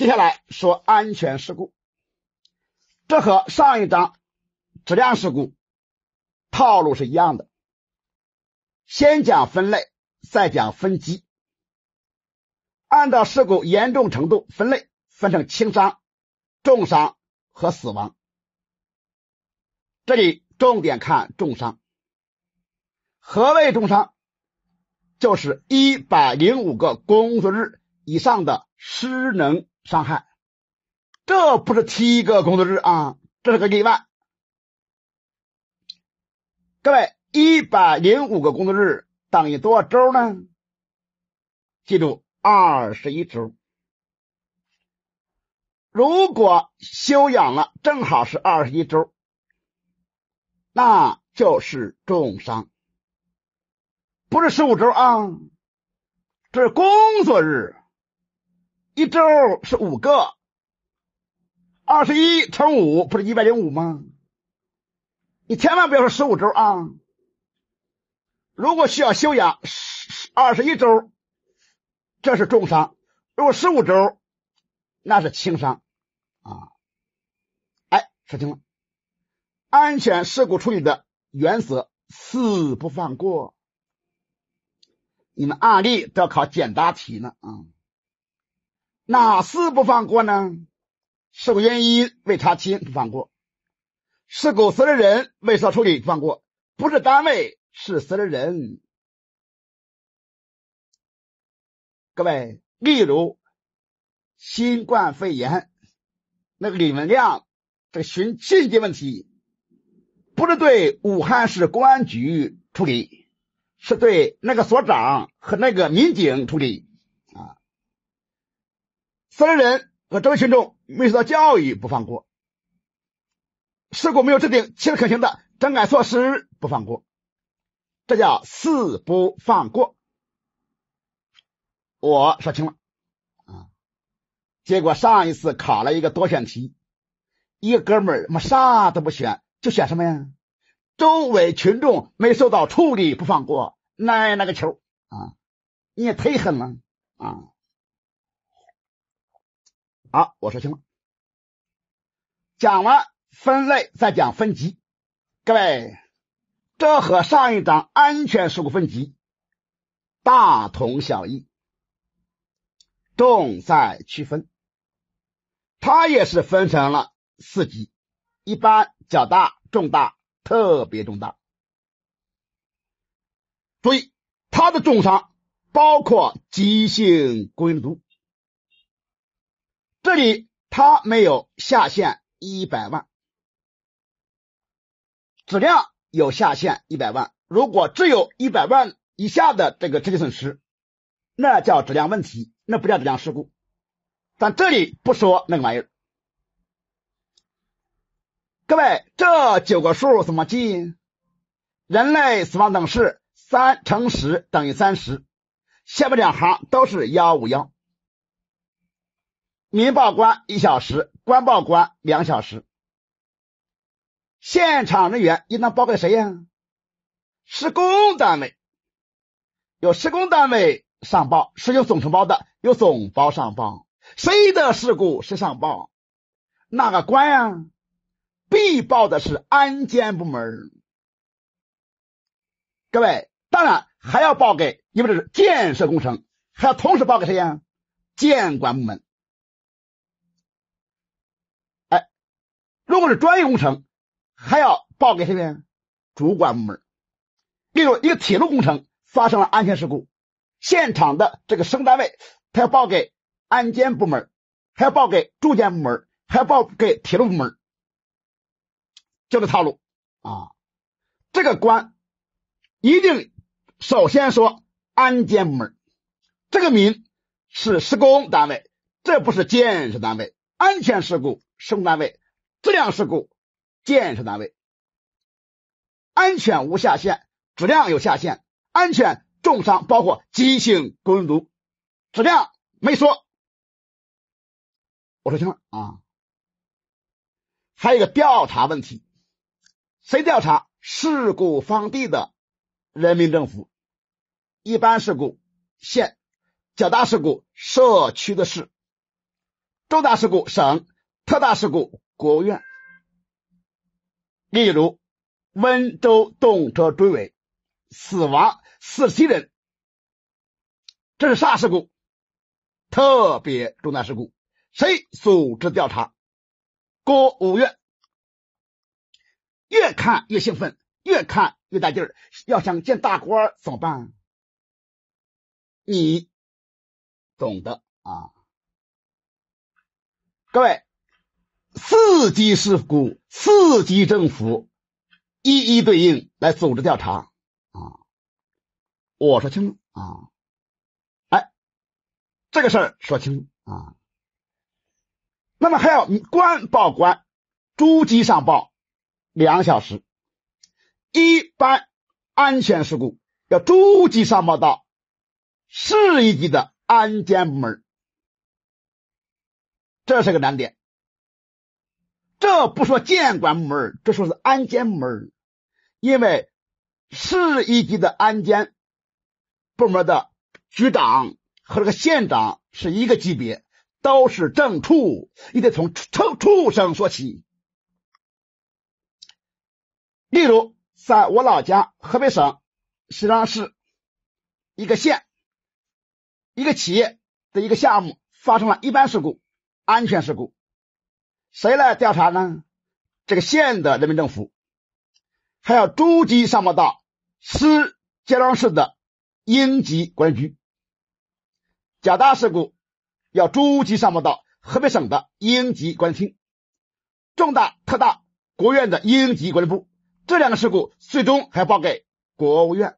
接下来说安全事故，这和上一章质量事故套路是一样的，先讲分类，再讲分级。按照事故严重程度分类，分成轻伤、重伤和死亡。这里重点看重伤。何谓重伤？就是一百零五个工作日以上的失能。伤害，这不是七个工作日啊，这是个例外。各位，一百零五个工作日等于多少周呢？记住，二十一周。如果休养了正好是二十一周，那就是重伤，不是十五周啊，这是工作日。一周是五个，二十一乘五不是一百零五吗？你千万不要说十五周啊！如果需要休养十二十一周，这是重伤；如果十五周，那是轻伤啊！哎，说清了，安全事故处理的原则四不放过。你们案例都要考简答题呢啊！哪四不放过呢？是原因未查清不放过；是狗死任人未受处理不放过；不是单位是死任人。各位，例如新冠肺炎，那个李文亮，这寻信息问题，不是对武汉市公安局处理，是对那个所长和那个民警处理。僧人和周围群众没受到教育不放过，事故没有制定切实可行的整改措施不放过，这叫四不放过。我说清了啊，结果上一次考了一个多选题，一个哥们儿么啥都不选就选什么呀？周围群众没受到处理不放过，奶奶个球啊！你也忒狠了啊！好，我说清了。讲完分类再讲分级，各位，这和上一章安全事故分级大同小异，重在区分。它也是分成了四级：一般、较大、重大、特别重大。注意，它的重伤包括急性骨业毒。这里它没有下限一百万，质量有下限一百万。如果只有一百万以下的这个直接损失，那叫质量问题，那不叫质量事故。但这里不说那个玩意儿。各位，这九个数怎么记？人类死亡等式：三乘十等于三十。下面两行都是幺五幺。民报官一小时，官报官两小时。现场人员应当报给谁呀？施工单位，有施工单位上报，是由总承包的由总包上报。谁的事故谁上报？哪个官呀？必报的是安监部门。各位，当然还要报给，因为这是建设工程，还要同时报给谁呀？监管部门。如果是专业工程，还要报给谁呢？主管部门。例如，一个铁路工程发生了安全事故，现场的这个施工单位，他要报给安监部门，还要报给住建部门，还要报给铁路部门，就这套路啊。这个官一定首先说安监部门，这个名是施工单位，这不是建设单位。安全事故，施工单位。质量事故，建设单位安全无下限，质量有下限，安全重伤包括急性中毒，质量没说。我说行了啊，还有一个调查问题，谁调查事故方地的人民政府？一般事故县，较大事故社区的市，重大事故省，特大事故。国务院，例如温州动车追尾，死亡四十七人，这是啥事故？特别重大事故。谁组织调查？国务院。越看越兴奋，越看越带劲儿。要想见大官怎么办？你懂的啊，各位。四级事故，四级政府一一对应来组织调查啊！我说清楚啊，哎，这个事儿说清楚啊。那么还要官报官，逐级上报两小时。一般安全事故要逐级上报到市一级的安监部门，这是个难点。这不说监管部门这说是安监部门因为市一级的安监部门的局长和这个县长是一个级别，都是正处，你得从畜处生说起。例如，在我老家河北省西昌市一个县，一个企业的一个项目发生了一般事故，安全事故。谁来调查呢？这个县的人民政府，还要逐级上报到市、石家庄市的应急管理局。较大事故要逐级上报到河北省的应急管理厅，重大、特大，国务院的应急管理部。这两个事故最终还报给国务院。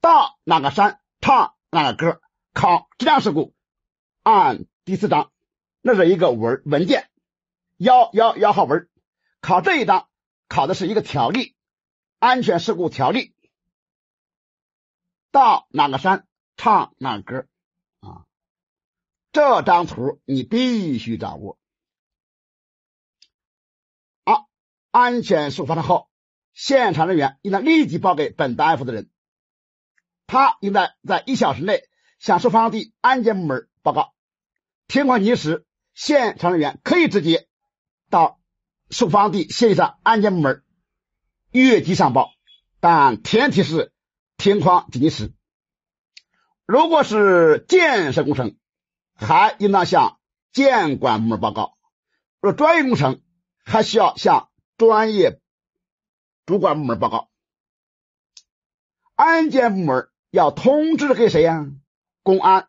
到哪个山，唱哪个歌，考质量事故，按第四章，那是一个文文件。幺幺幺号文考这一章考的是一个条例《安全事故条例》，到哪个山唱哪歌啊？这张图你必须掌握啊！安全事故发生后，现场人员应当立即报给本单位负责人，他应该在一小时内向事发生地安监部门报告。情况及时，现场人员可以直接。到受方地县上安监部门越级上报，但前提是天况紧急时。如果是建设工程，还应当向建管部门报告；若专业工程，还需要向专业主管部门报告。安监部门要通知给谁呀？公安、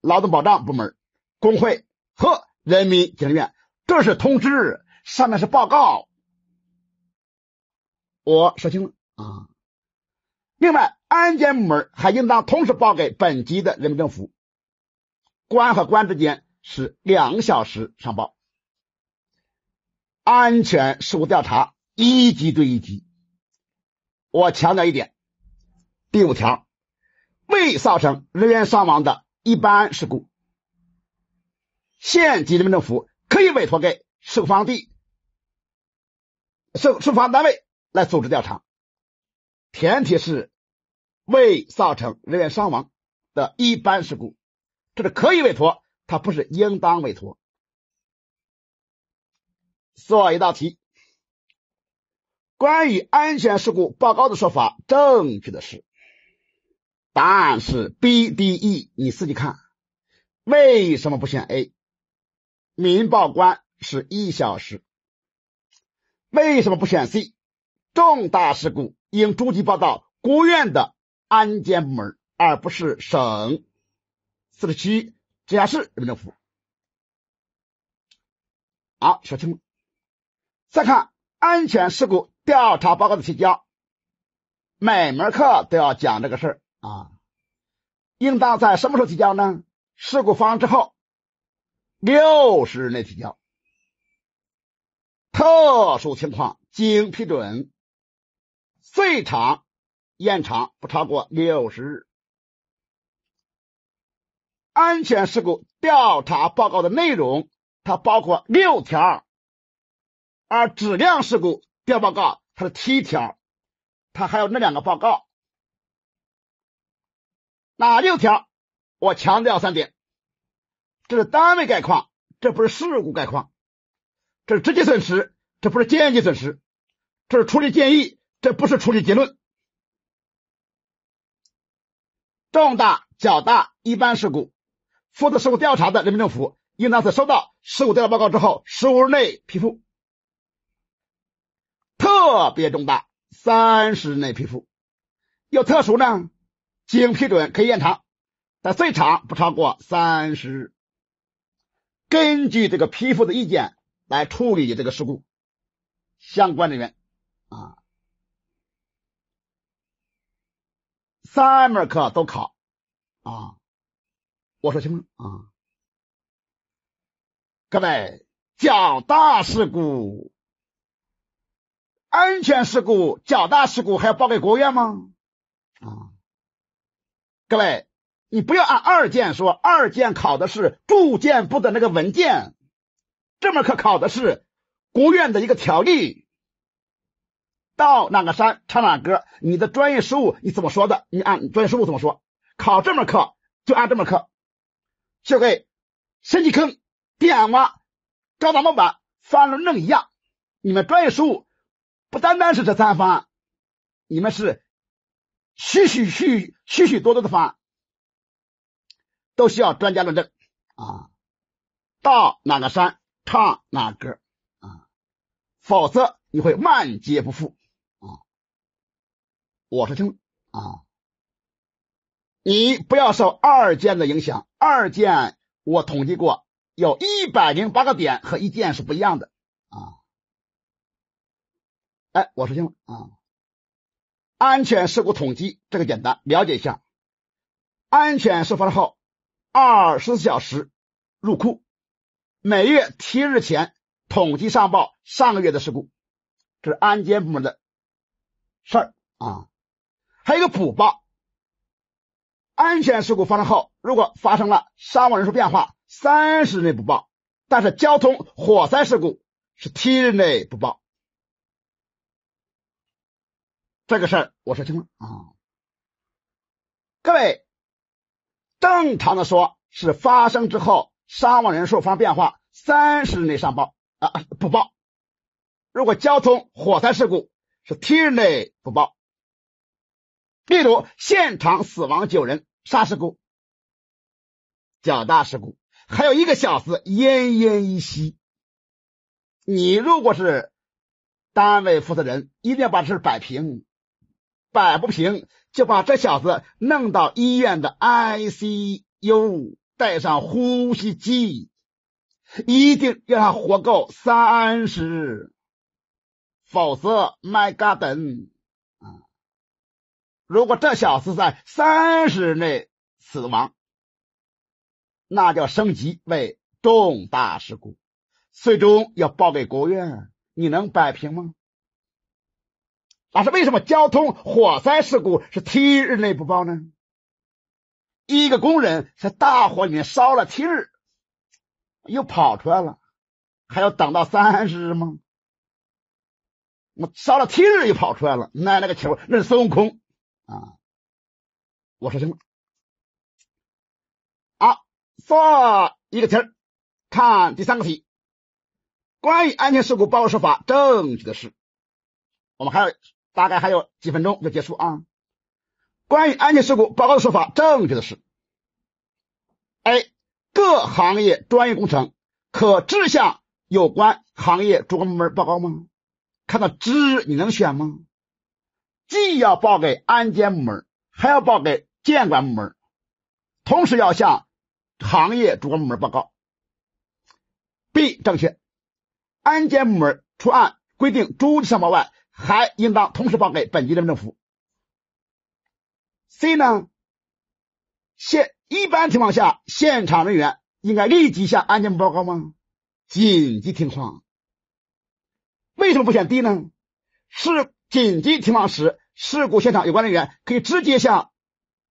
劳动保障部门、工会和人民检察院。这是通知，上面是报告。我说清了啊。另外，安监部门还应当同时报给本级的人民政府。官和官之间是两小时上报。安全事故调查，一级对一级。我强调一点，第五条，未造成人员伤亡的一般事故，县级人民政府。可以委托给设方地、设设方单位来组织调查，前提是未造成人员伤亡的一般事故，这是可以委托，它不是应当委托。做一道题，关于安全事故报告的说法，正确的是，答案是 B、D、E，你自己看，为什么不选 A？《民报》官是一小时，为什么不选 C？重大事故应逐级报到国务院的安监部门，而不是省四十七直辖市人民政府。好，说清楚。再看安全事故调查报告的提交，每门课都要讲这个事儿啊。应当在什么时候提交呢？事故发生之后。六十日内提交，特殊情况经批准，最长延长不超过六十日。安全事故调查报告的内容，它包括六条，而质量事故调报告，它的七条，它还有那两个报告。哪六条？我强调三点。这是单位概况，这不是事故概况。这是直接损失，这不是间接损失。这是处理建议，这不是处理结论。重大、较大、一般事故，负责事故调查的人民政府应当在收到事故调查报告之后十五日内批复。特别重大，三十内批复。有特殊呢，经批准可以延长，但最长不超过三十。根据这个批复的意见来处理这个事故相关人员啊，三门课都考啊，我说清楚啊？各位，较大事故、安全事故、较大事故还要报给国务院吗？啊，各位。你不要按二建说，二建考的是住建部的那个文件，这门课考的是国务院的一个条例。到哪个山唱哪歌，你的专业实务你怎么说的？你按专业实务怎么说？考这门课就按这门课，学会深基坑、电挖、高大模板、三轮证一样。你们专业实务不单单是这三方案，你们是许许许许许多多的方案。都需要专家论证啊，到哪个山唱哪歌啊，否则你会万劫不复啊。我说行啊，你不要受二建的影响，二建我统计过有一百零八个点和一建是不一样的啊。哎，我说清楚啊，安全事故统计这个简单，了解一下，安全事发后。二十四小时入库，每月七日前统计上报上个月的事故，这是安监部门的事儿啊。还有一个补报，安全事故发生后，如果发生了伤亡人数变化，三十日内不报；但是交通、火灾事故是七日内不报。这个事儿我说清了啊，各位。正常的说是发生之后伤亡人数发生变化，三十日内上报啊，不报。如果交通火灾事故是七日内不报。例如现场死亡九人，啥事故？较大事故，还有一个小时奄奄一息。你如果是单位负责人，一定要把事摆平，摆不平。就把这小子弄到医院的 ICU，带上呼吸机，一定要他活够三十，否则 My God，啊！如果这小子在三十内死亡，那叫升级为重大事故，最终要报给国务院。你能摆平吗？而是为什么交通火灾事故是七日内不报呢？一个工人在大火里面烧了七日，又跑出来了，还要等到三十日吗？我烧了七日又跑出来了，那那个球那是孙悟空啊！我说什么？啊，做一个题儿。看第三个题，关于安全事故报失法证据的是，我们还有。大概还有几分钟就结束啊！关于安全事故报告的说法，正确的是：A. 各行业专业工程可只向有关行业主管部门报告吗？看到知，你能选吗？既要报给安监部门，还要报给监管部门，同时要向行业主管部门报告。B. 正确。安监部门除按规定逐级上报外，还应当同时报给本级人民政府。C 呢？现一般情况下，现场人员应该立即向安监部报告吗？紧急情况，为什么不选 D 呢？是紧急情况时，事故现场有关人员可以直接向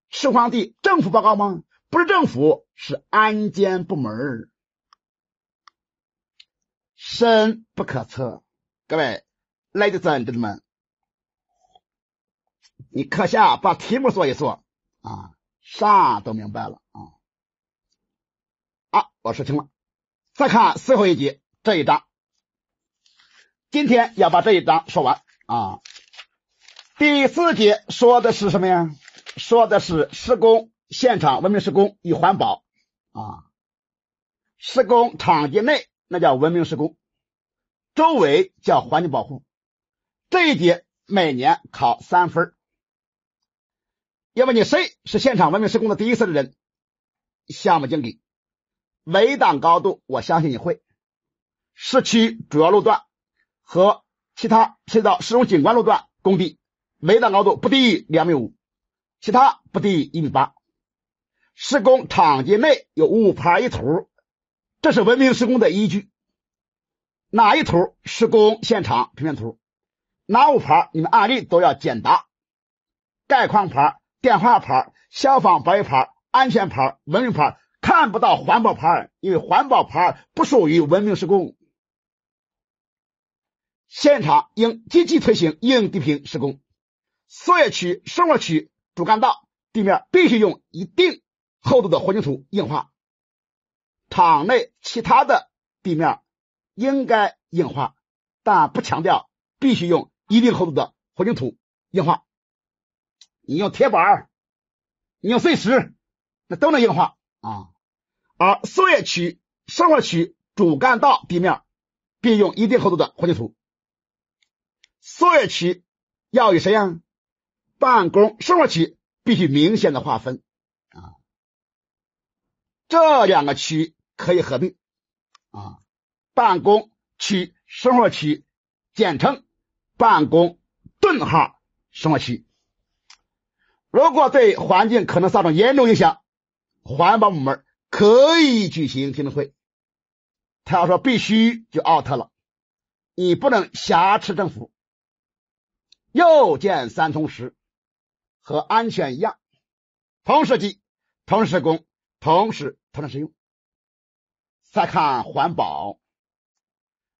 事发地政府报告吗？不是政府，是安监部门。深不可测，各位。来的 l e m e 们，你课下把题目做一做啊，啥都明白了啊。啊，老师听了，再看最后一节这一章，今天要把这一章说完啊。第四节说的是什么呀？说的是施工现场文明施工与环保啊。施工场地内那叫文明施工，周围叫环境保护。这一节每年考三分要因为你谁是现场文明施工的第一次的人？项目经理。围挡高度，我相信你会。市区主要路段和其他隧道施工景观路段工地，围挡高度不低于两米五，其他不低于一米八。施工场地内有五排一图，这是文明施工的依据。哪一图？施工现场平面图。哪五牌、你们案例都要简答，概况牌、电话牌、消防保卫牌、安全牌、文明牌看不到环保牌，因为环保牌不属于文明施工。现场应积极推行硬地坪施工，作业区、生活区主干道地面必须用一定厚度的混凝土硬化，场内其他的地面应该硬化，但不强调必须用。一定厚度的混凝土硬化，你要铁板，你要碎石，那都能硬化啊。而作业区、生活区主干道地面，必用一定厚度的混凝土。作业区要与谁呀？办公生活区必须明显的划分啊。这两个区可以合并啊，办公区、生活区简称。办公顿号生活区，如果对环境可能造成严重影响，环保部门可以举行听证会。他要说必须就 out 了，你不能挟持政府。又见三同时，和安全一样，同时计、同施工、同时同时使用。再看环保，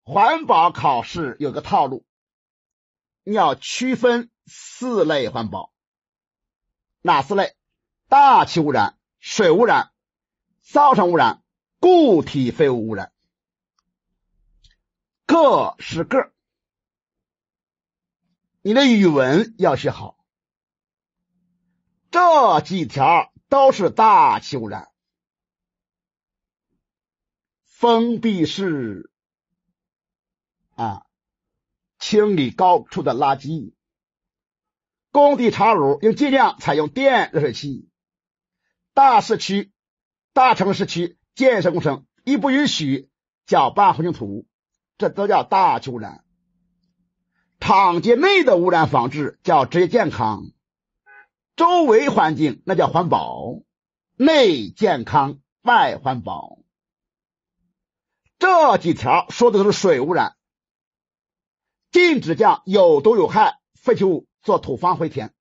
环保考试有个套路。要区分四类环保，哪四类？大气污染、水污染、噪声污染、固体废物污染，各是个你的语文要学好，这几条都是大气污染，封闭式啊。清理高处的垃圾，工地茶炉应尽量采用电热水器。大市区、大城市区建设工程亦不允许搅拌混凝土，这都叫大气污染。厂界内的污染防治叫职业健康，周围环境那叫环保，内健康外环保。这几条说的都是水污染。禁止将有毒有害废弃物做土方回填，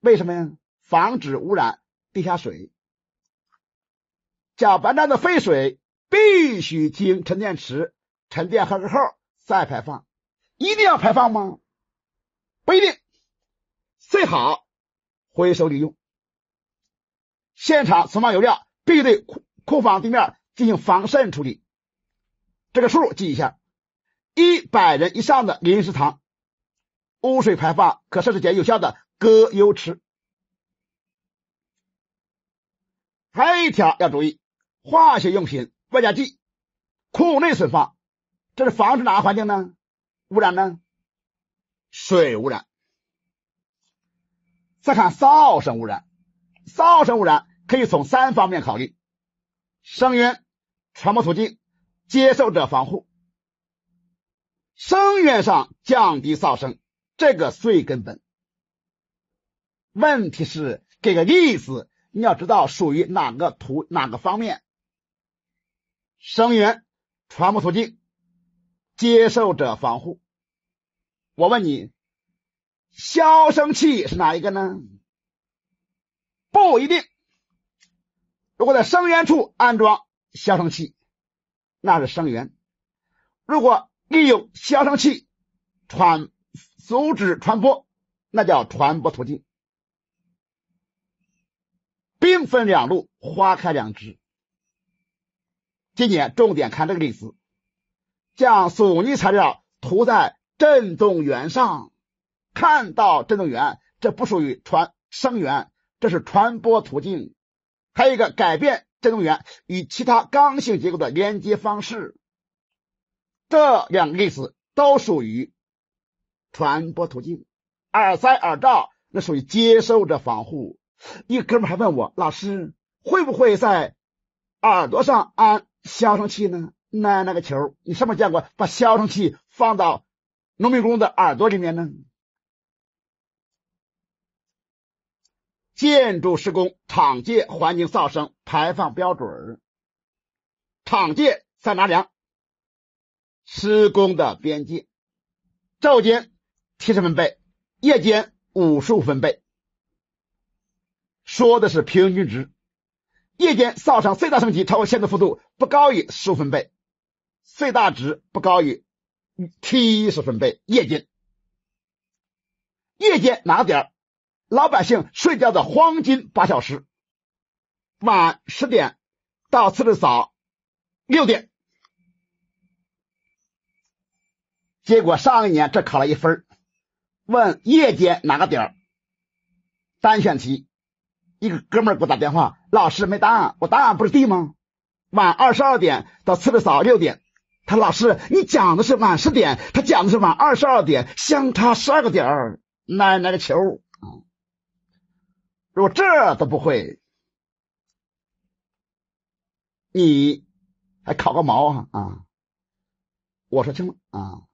为什么呀？防止污染地下水。搅拌站的废水必须经沉淀池沉淀合格后再排放，一定要排放吗？不一定，最好回收利用。现场存放油料，必须对库库房地面进行防渗处理。这个数记一下。一百人以上的临时塘，污水排放可设置点有效的隔油池。还有一条要注意：化学用品、外加剂库内存放，这是防止哪个环境呢？污染呢？水污染。再看噪声污染，噪声污染可以从三方面考虑：声源、传播途径、接受者防护。声源上降低噪声，这个最根本。问题是，给个例子，你要知道属于哪个图、哪个方面。声源、传播途径、接受者防护。我问你，消声器是哪一个呢？不一定。如果在声源处安装消声器，那是声源；如果，利用消声器传阻止传播，那叫传播途径。兵分两路，花开两枝。今年重点看这个例子：将阻尼材料涂在振动源上，看到振动源，这不属于传声源，这是传播途径。还有一个改变振动源与其他刚性结构的连接方式。这两个例子都属于传播途径。耳塞、耳罩那属于接受者防护。一哥们还问我，老师会不会在耳朵上安消声器呢？那那个球，你是不是见过？把消声器放到农民工的耳朵里面呢？建筑施工场界环境噪声排放标准场界在哪两？施工的边界，昼间七十分贝，夜间五十五分贝，说的是平均值。夜间噪声最大升级超过限值幅度不高于十五分贝，最大值不高于七十分贝。夜间，夜间哪点老百姓睡觉的黄金八小时，晚十点到次日早六点。结果上一年这考了一分问夜间哪个点单选题，一个哥们给我打电话，老师没答案，我答案不是 D 吗？晚二十二点到次日早六点。他老师你讲的是晚十点，他讲的是晚二十二点，相差十二个点儿，奶奶个球啊！如果这都不会，你还考个毛啊啊！我说清了啊。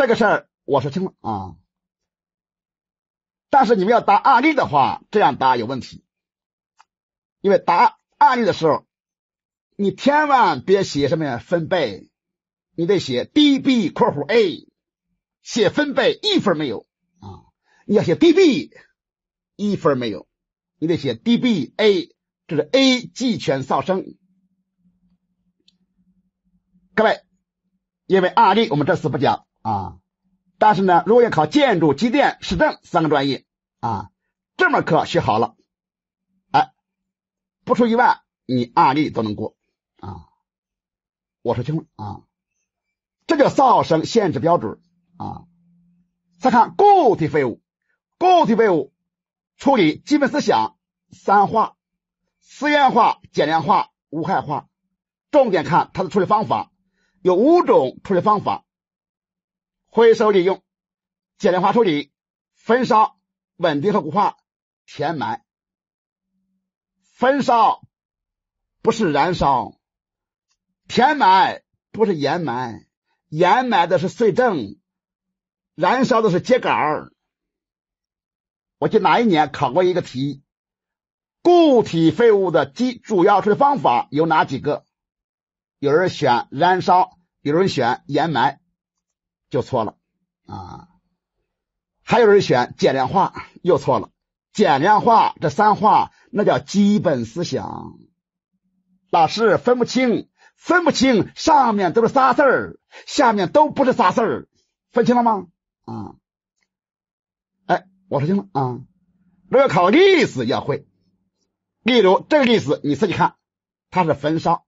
这个事儿我说清了啊，但是你们要答案例的话，这样答有问题，因为答案例的时候，你千万别写什么呀分贝，你得写 dB（ 括弧 A），写分贝一分没有啊，你要写 dB，一分没有，你得写 dBA，这是 A 级权噪声。各位，因为案例我们这次不讲。啊！但是呢，如果要考建筑、机电、市政三个专业啊，这门课学好了，哎，不出意外你案例都能过啊。我说清楚啊，这叫噪声限制标准啊。再看固体废物，固体废物处理基本思想三化：资源化、减量化、无害化。重点看它的处理方法，有五种处理方法。回收利用、简量化处理、焚烧、稳定和固化、填埋。焚烧不是燃烧，填埋不是掩埋，掩埋的是碎证，燃烧的是秸秆儿。我记得哪一年考过一个题：固体废物的基主要处理方法有哪几个？有人选燃烧，有人选掩埋。就错了啊！还有人选简量化，又错了。简量化这三化，那叫基本思想。老师分不清，分不清上面都是仨字儿，下面都不是仨字儿，分清了吗？啊？哎，我说清了啊。如考例子，要会。例如这个例子，你自己看，它是焚烧。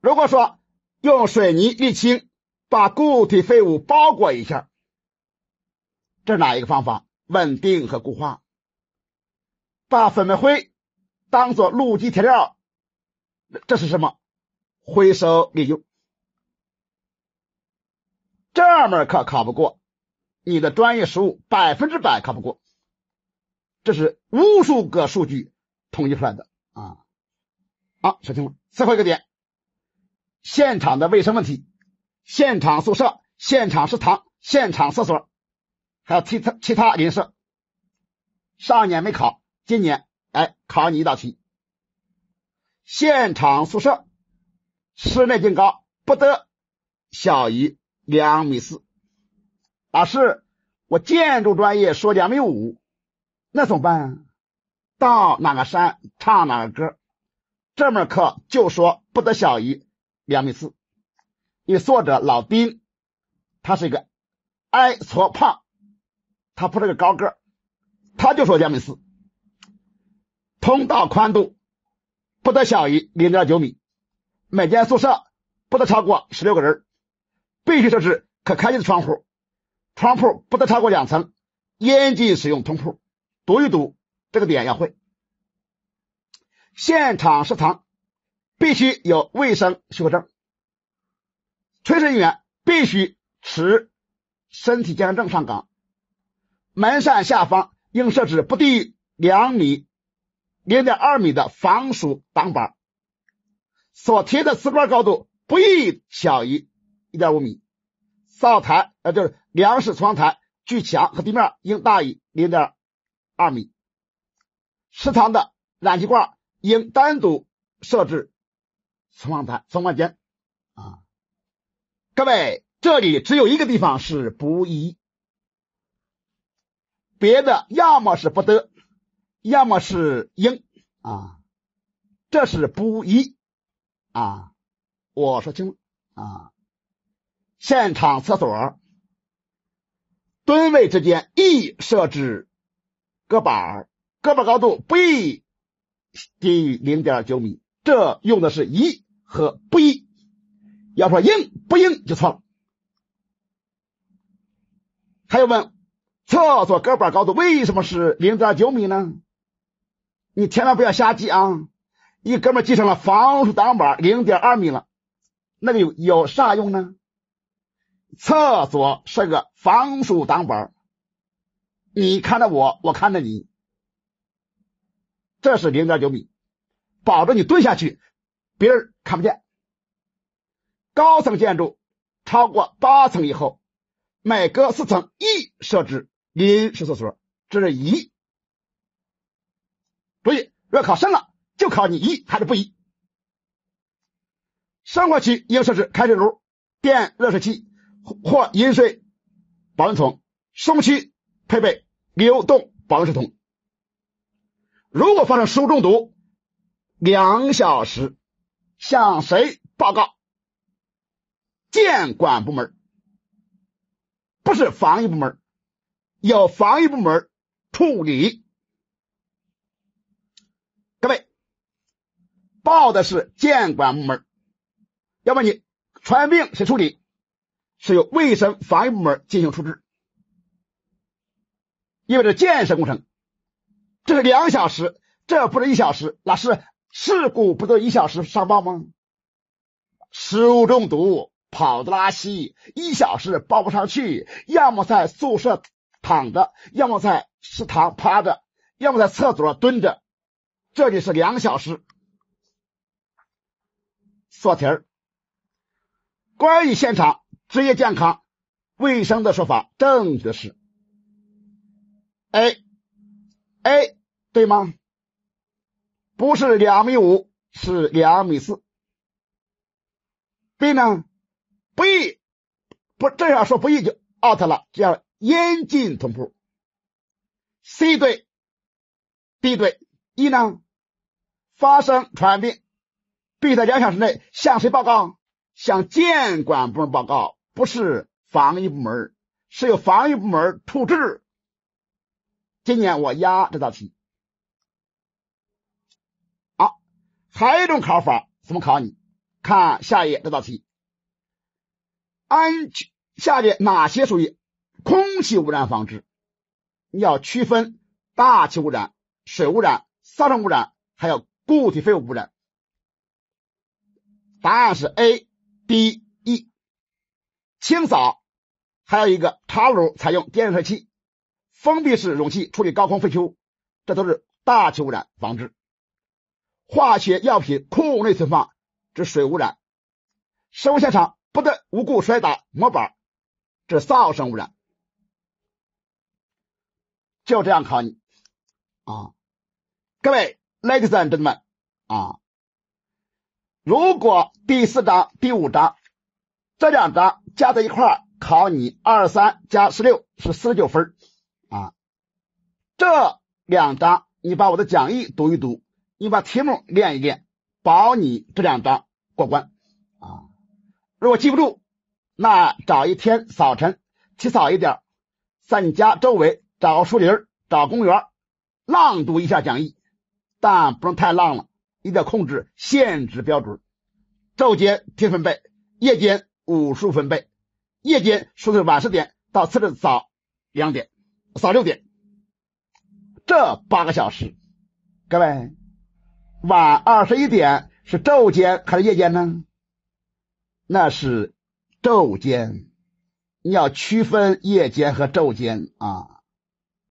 如果说用水泥沥青。把固体废物包裹一下，这哪一个方法？稳定和固化。把粉煤灰当做路基填料，这是什么？回收利用。这门课考不过，你的专业务百分之百考不过。这是无数个数据统计出来的啊！啊，说清楚。最后一个点，现场的卫生问题。现场宿舍、现场食堂、现场厕所，还有其他其他临时。上年没考，今年哎考你一道题：现场宿舍室内净高不得小于两米四。老师，我建筑专业说两米五，那怎么办？到哪个山唱哪个歌？这门课就说不得小于两米四。因为作者老丁，他是一个矮矬胖，他不是个高个他就说两米四。通道宽度不得小于零点九米，每间宿舍不得超过十六个人，必须设置可开启的窗户，窗户不得超过两层，严禁使用通铺。读一读这个点要会。现场食堂必须有卫生许可证。炊事人员必须持身体健康证上岗。门扇下方应设置不低于两米、零点二米的防暑挡板。所贴的瓷砖高度不宜小于一点五米。灶台呃就是粮食窗台距墙和地面应大于零点二米。食堂的燃气罐应单独设置存放台、存放间啊。各位，这里只有一个地方是不宜，别的要么是不得，要么是应啊，这是不宜啊，我说清了啊。现场厕所蹲位之间宜设置隔板儿，隔板高度不宜低于零点九米，这用的是宜和不宜。要说硬不硬就错了。他又问：厕所隔板高度为什么是零点九米呢？你千万不要瞎记啊！一哥们记成了防鼠挡板零点二米了，那个有有啥用呢？厕所是个防鼠挡板，你看着我，我看着你，这是零点九米，保证你蹲下去，别人看不见。高层建筑超过八层以后，每隔四层一设置临时厕所，这是一。注意，若考生了，就考你一还是不一。生活区应设置开水炉、电热水器或饮水保温桶，生活区配备流动保温水桶。如果发生食物中毒，两小时向谁报告？监管部门不是防疫部门有防疫部门处理。各位报的是监管部门要不你传染病谁处理？是由卫生防疫部门进行处置。意味着建设工程，这是两小时，这不是一小时，那是事故不都一小时上报吗？食物中毒。跑的拉稀，一小时报不上去，要么在宿舍躺着，要么在食堂趴着，要么在厕所蹲着，这里是两小时做题儿。关于现场职业健康卫生的说法，正确的是 A A 对吗？不是两米五，是两米四。B 呢？不，不这样说，不义就 out 了。这样严禁同铺。C 队、B 队，一呢发生传染病，b 在两小时内向谁报告？向监管部门报告，不是防疫部门，是由防疫部门处置。今年我押这道题。啊，还有一种考法，怎么考？你看下一页这道题。安，下列哪些属于空气污染防治？你要区分大气污染、水污染、噪声污染，还有固体废物污染。答案是 A、D、E。清扫，还有一个茶炉采用电热器，封闭式容器处理高空废弃物，这都是大气污染防治。化学药品库内存放，这水污染。生物现场不得无故摔打模板，这毫升污染，就这样考你啊！各位 n e x t m e n 同志们啊，如果第四章、第五章这两章加在一块考你二三加十六是四十九分啊，这两章你把我的讲义读一读，你把题目练一练，保你这两章过关。如果记不住，那找一天早晨起早一点，在你家周围找个树林、找公园，浪读一下讲义，但不能太浪了，一定要控制限制标准。昼间提分贝，夜间五十分贝，夜间说是晚十点到次日早两点，早六点，这八个小时。各位，晚二十一点是昼间还是夜间呢？那是昼间，你要区分夜间和昼间啊。